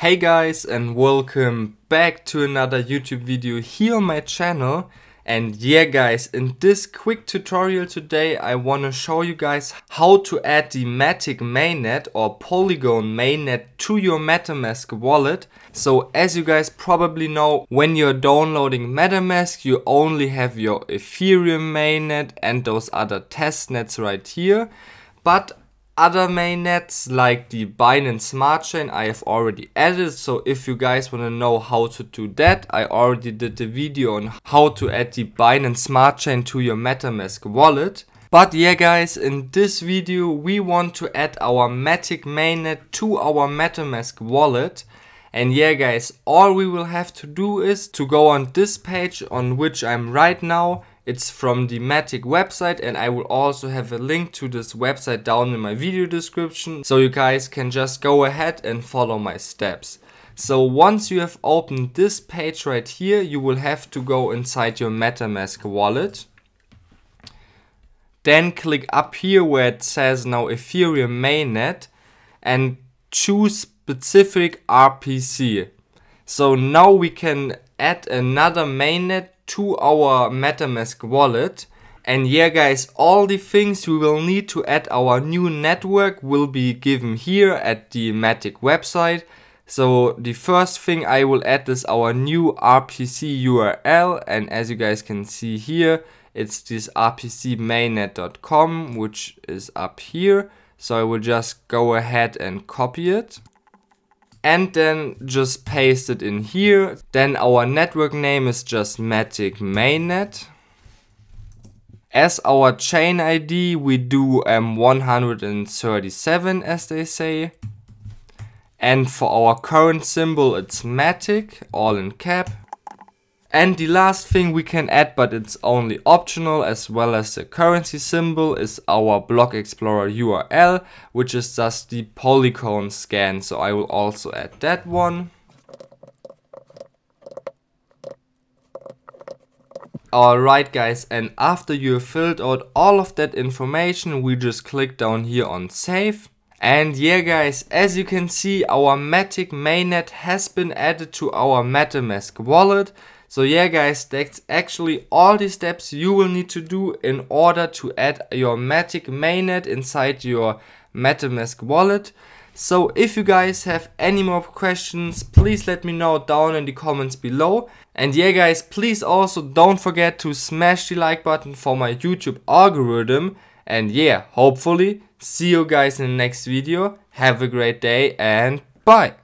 Hey guys and welcome back to another YouTube video here on my channel. And yeah guys, in this quick tutorial today I want to show you guys how to add the Matic mainnet or Polygon mainnet to your MetaMask wallet. So as you guys probably know, when you're downloading MetaMask you only have your Ethereum mainnet and those other testnets right here. But other mainnets like the Binance Smart Chain I have already added. So if you guys want to know how to do that, I already did the video on how to add the Binance Smart Chain to your MetaMask wallet. But yeah guys, in this video we want to add our Matic mainnet to our MetaMask wallet. And yeah guys, all we will have to do is to go on this page on which I'm right now it's from the Matic website and I will also have a link to this website down in my video description so you guys can just go ahead and follow my steps. So once you have opened this page right here, you will have to go inside your MetaMask wallet. Then click up here where it says now Ethereum mainnet and choose specific RPC. So now we can add another mainnet to our MetaMask wallet. And yeah guys, all the things we will need to add our new network will be given here at the Matic website. So the first thing I will add is our new RPC URL and as you guys can see here, it's this rpcmainnet.com which is up here. So I will just go ahead and copy it and then just paste it in here. Then our network name is just Matic Mainnet. As our chain ID, we do m um, 137 as they say. And for our current symbol, it's Matic, all in cap. And the last thing we can add, but it's only optional as well as the currency symbol is our block explorer URL, which is just the polycone scan. So I will also add that one. Alright guys, and after you have filled out all of that information, we just click down here on save. And yeah guys, as you can see, our Matic mainnet has been added to our MetaMask wallet. So yeah guys, that's actually all the steps you will need to do in order to add your Matic mainnet inside your MetaMask wallet. So if you guys have any more questions, please let me know down in the comments below. And yeah guys, please also don't forget to smash the like button for my YouTube algorithm. And yeah, hopefully, see you guys in the next video. Have a great day and bye!